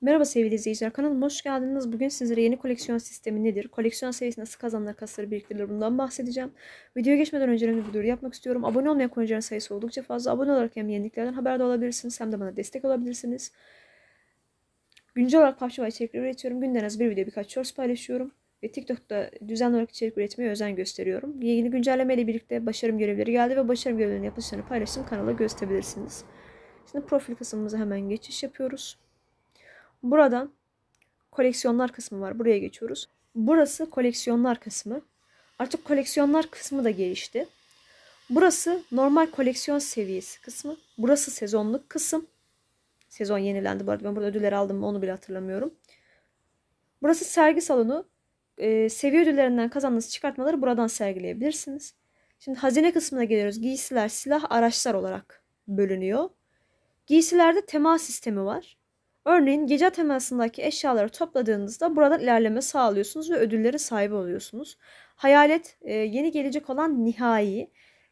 Merhaba sevgili izleyiciler kanalıma hoş geldiniz. Bugün sizlere yeni koleksiyon sistemi nedir? Koleksiyon seviyesi nasıl kazanılır, kasları biriktirilir bundan bahsedeceğim. Videoya geçmeden önce önemli bir duyuru yapmak istiyorum. Abone olmayan koyuncuların sayısı oldukça fazla. Abone olarak hem yeniliklerden haberdar olabilirsiniz hem de bana destek olabilirsiniz. Güncel olarak PUBG ve üretiyorum. Günden az bir video birkaç shorts paylaşıyorum. Ve TikTok'ta düzenli olarak içerik üretmeye özen gösteriyorum. Yeni güncellemeyle birlikte başarım görevleri geldi ve başarım görevlerinin yapılışlarını paylaştım. Kanala gösterebilirsiniz. Şimdi profil kısmımıza hemen geçiş yapıyoruz. Buradan koleksiyonlar kısmı var. Buraya geçiyoruz. Burası koleksiyonlar kısmı. Artık koleksiyonlar kısmı da gelişti. Burası normal koleksiyon seviyesi kısmı. Burası sezonluk kısım. Sezon yenilendi bu arada. Ben burada ödüller aldım mı onu bile hatırlamıyorum. Burası sergi salonu. Ee, seviye ödüllerinden kazandığınız çıkartmaları buradan sergileyebilirsiniz. Şimdi hazine kısmına geliyoruz. Giysiler, silah, araçlar olarak bölünüyor. Giysilerde tema sistemi var. Örneğin gece temasındaki eşyaları topladığınızda buradan ilerleme sağlıyorsunuz ve ödüllere sahip oluyorsunuz. Hayalet e, yeni gelecek olan nihai.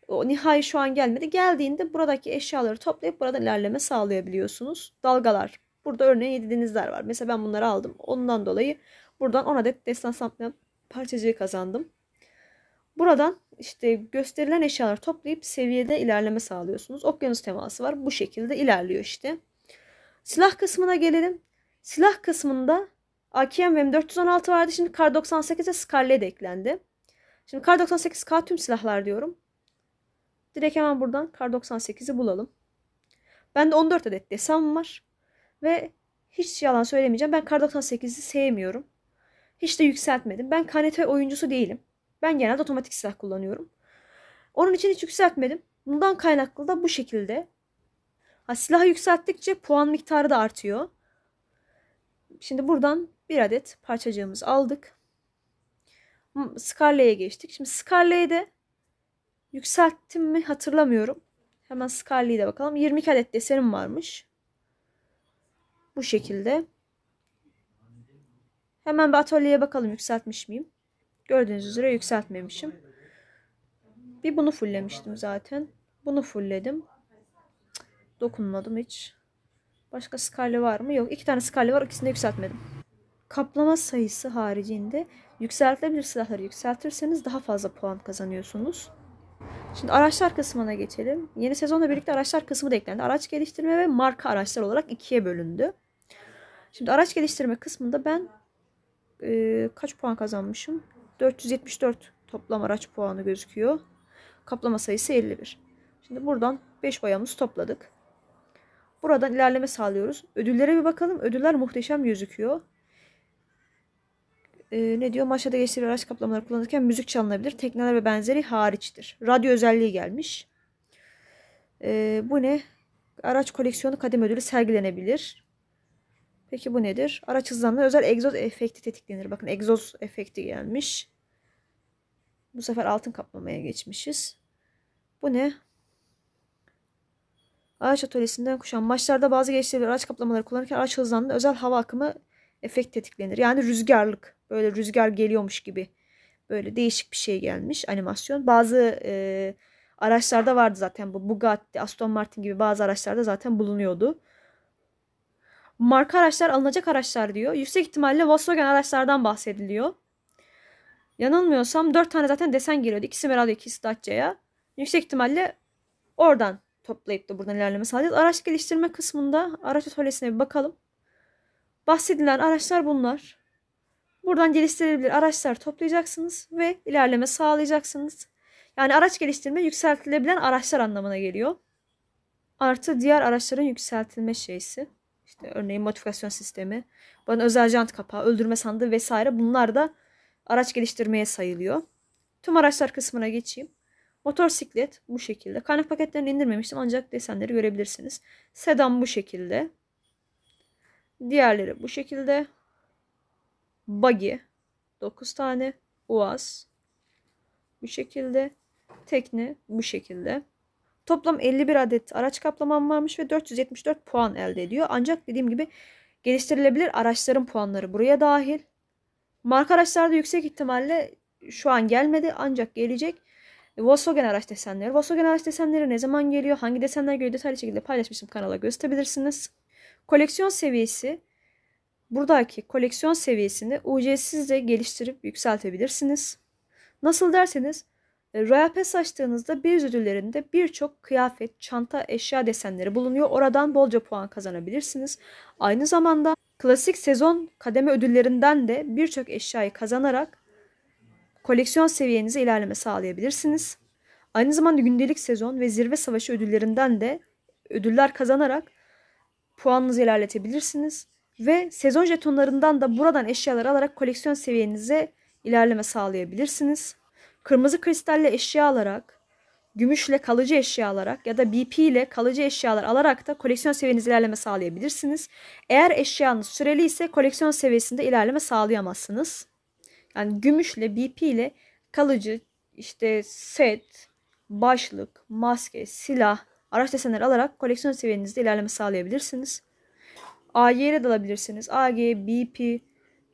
O nihai şu an gelmedi. Geldiğinde buradaki eşyaları toplayıp buradan ilerleme sağlayabiliyorsunuz. Dalgalar. Burada örneğin 7 denizler var. Mesela ben bunları aldım. Ondan dolayı buradan 10 adet destan samplen parçacığı kazandım. Buradan işte gösterilen eşyaları toplayıp seviyede ilerleme sağlıyorsunuz. Okyanus teması var. Bu şekilde ilerliyor işte. Silah kısmına gelelim. Silah kısmında AKM ve M416 vardı. Şimdi Kar 98'e Scarlet eklendi. Şimdi Kar 98K tüm silahlar diyorum. Direkt hemen buradan Kar 98'i bulalım. Bende 14 adet desem var. Ve hiç yalan söylemeyeceğim. Ben Kar 98'i sevmiyorum. Hiç de yükseltmedim. Ben kanete oyuncusu değilim. Ben genelde otomatik silah kullanıyorum. Onun için hiç yükseltmedim. Bundan kaynaklı da bu şekilde Silah yükselttikçe puan miktarı da artıyor. Şimdi buradan bir adet parçacığımız aldık. Scarlet'e geçtik. Şimdi Scarlet'i de yükselttim mi hatırlamıyorum. Hemen Scarlet'i de bakalım. 22 adet desenim varmış. Bu şekilde. Hemen bir atölyeye bakalım yükseltmiş miyim. Gördüğünüz üzere yükseltmemişim. Bir bunu fulllemiştim zaten. Bunu fullledim. Dokunmadım hiç. Başka skale var mı? Yok. İki tane skale var. İkisini de yükseltmedim. Kaplama sayısı haricinde yükseltilebilir silahları yükseltirseniz daha fazla puan kazanıyorsunuz. Şimdi araçlar kısmına geçelim. Yeni sezonla birlikte araçlar kısmı da eklendi. Araç geliştirme ve marka araçlar olarak ikiye bölündü. Şimdi araç geliştirme kısmında ben e, kaç puan kazanmışım? 474 toplam araç puanı gözüküyor. Kaplama sayısı 51. Şimdi buradan 5 boyamızı topladık. Buradan ilerleme sağlıyoruz. Ödüllere bir bakalım. Ödüller muhteşem gözüküyor. Ee, ne diyor? Maçta geçtiği araç kaplamaları kullanırken müzik çalınabilir. Tekneler ve benzeri hariçtir. Radyo özelliği gelmiş. Ee, bu ne? Araç koleksiyonu kadem ödülü sergilenebilir. Peki bu nedir? Araç hızlanma özel egzoz efekti tetiklenir. Bakın egzoz efekti gelmiş. Bu sefer altın kaplamaya geçmişiz. Bu ne? Araç atölyesinden kuşan. Maçlarda bazı gençler araç kaplamaları kullanırken araç hızlandı. Özel hava akımı efekt tetiklenir. Yani rüzgarlık. Böyle rüzgar geliyormuş gibi. Böyle değişik bir şey gelmiş animasyon. Bazı e, araçlarda vardı zaten bu. Bugatti, Aston Martin gibi bazı araçlarda zaten bulunuyordu. Marka araçlar alınacak araçlar diyor. Yüksek ihtimalle Volkswagen araçlardan bahsediliyor. Yanılmıyorsam 4 tane zaten desen geliyordu. İkisi Merado, ikisi Dacia'ya. Yüksek ihtimalle oradan toplayıp da buradan ilerleme sağlayacağız. Araç geliştirme kısmında araç atölyesine bir bakalım. Bahsedilen araçlar bunlar. Buradan geliştirilebilir araçlar toplayacaksınız ve ilerleme sağlayacaksınız. Yani araç geliştirme yükseltilebilen araçlar anlamına geliyor. Artı diğer araçların yükseltilme şeysi. İşte örneğin modifikasyon sistemi, bana özel jant kapağı, öldürme sandığı vesaire bunlar da araç geliştirmeye sayılıyor. Tüm araçlar kısmına geçeyim. Motorsiklet bu şekilde. Kaynak paketlerini indirmemiştim ancak desenleri görebilirsiniz. Sedan bu şekilde. Diğerleri bu şekilde. Buggy 9 tane. Uaz bu şekilde. Tekne bu şekilde. Toplam 51 adet araç kaplamam varmış ve 474 puan elde ediyor. Ancak dediğim gibi geliştirilebilir araçların puanları buraya dahil. Marka araçlarda yüksek ihtimalle şu an gelmedi ancak gelecek. E, Volkswagen araç desenleri. Volkswagen araç desenleri ne zaman geliyor? Hangi desenler geliyor? Detaylı şekilde paylaşmışım kanala gösterebilirsiniz. Koleksiyon seviyesi. Buradaki koleksiyon seviyesini UC'siz de geliştirip yükseltebilirsiniz. Nasıl derseniz e, Royal Pass açtığınızda bir ödüllerinde birçok kıyafet, çanta, eşya desenleri bulunuyor. Oradan bolca puan kazanabilirsiniz. Aynı zamanda klasik sezon kademe ödüllerinden de birçok eşyayı kazanarak koleksiyon seviyenize ilerleme sağlayabilirsiniz. Aynı zamanda gündelik sezon ve zirve savaşı ödüllerinden de ödüller kazanarak puanınızı ilerletebilirsiniz. Ve sezon jetonlarından da buradan eşyalar alarak koleksiyon seviyenize ilerleme sağlayabilirsiniz. Kırmızı kristalle eşya alarak, gümüşle kalıcı eşya alarak ya da BP ile kalıcı eşyalar alarak da koleksiyon seviyenize ilerleme sağlayabilirsiniz. Eğer eşyanız süreli ise koleksiyon seviyesinde ilerleme sağlayamazsınız. Yani gümüşle BP ile kalıcı işte set, başlık, maske, silah, araç desenler alarak koleksiyon seviyenizde ilerleme sağlayabilirsiniz. AG'ye de alabilirsiniz. AG, BP,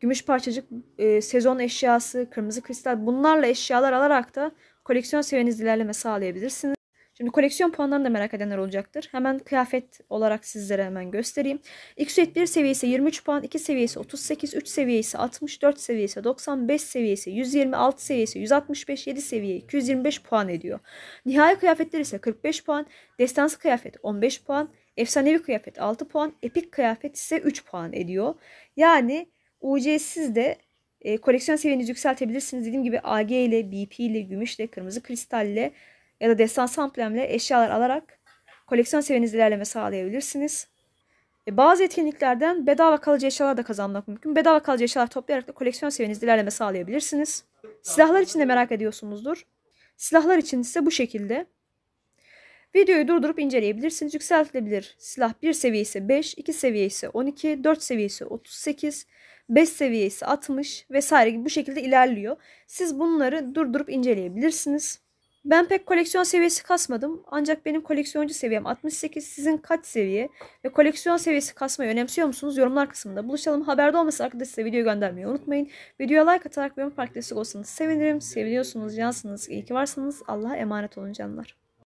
gümüş parçacık, e, sezon eşyası, kırmızı kristal bunlarla eşyalar alarak da koleksiyon seviyenizde ilerleme sağlayabilirsiniz. Şimdi koleksiyon puanlarını da merak edenler olacaktır. Hemen kıyafet olarak sizlere hemen göstereyim. X-Suite 1 seviyesi 23 puan, 2 seviyesi 38, 3 seviyesi 60, 4 seviyesi 95 seviyesi 120, 6 seviyesi 165, 7 seviye 225 puan ediyor. Nihai kıyafetler ise 45 puan, destansı kıyafet 15 puan, efsanevi kıyafet 6 puan, epik kıyafet ise 3 puan ediyor. Yani UC'siz de e, koleksiyon seviyenizi yükseltebilirsiniz. Dediğim gibi AG ile, BP ile, gümüşle, kırmızı kristalle ya da destan samplemle eşyalar alarak koleksiyon seviyeniz ilerleme sağlayabilirsiniz. E, bazı etkinliklerden bedava kalıcı eşyalar da kazanmak mümkün. Bedava kalıcı eşyalar toplayarak da koleksiyon seviyeniz ilerleme sağlayabilirsiniz. Silahlar için de merak ediyorsunuzdur. Silahlar için ise bu şekilde. Videoyu durdurup inceleyebilirsiniz. Yükseltilebilir silah 1 seviyesi 5, 2 seviyesi 12, 4 seviyesi 38, 5 seviyesi 60 vesaire gibi bu şekilde ilerliyor. Siz bunları durdurup inceleyebilirsiniz. Ben pek koleksiyon seviyesi kasmadım. Ancak benim koleksiyoncu seviyem 68. Sizin kaç seviye? Ve koleksiyon seviyesi kasmayı önemsiyor musunuz? Yorumlar kısmında buluşalım. Haberde olması arkadaşlar size video göndermeyi unutmayın. Videoya like atarak benim park destek olsanız sevinirim. Seviyorsunuz, cansınız, iyi ki varsınız. Allah'a emanet olun canlar.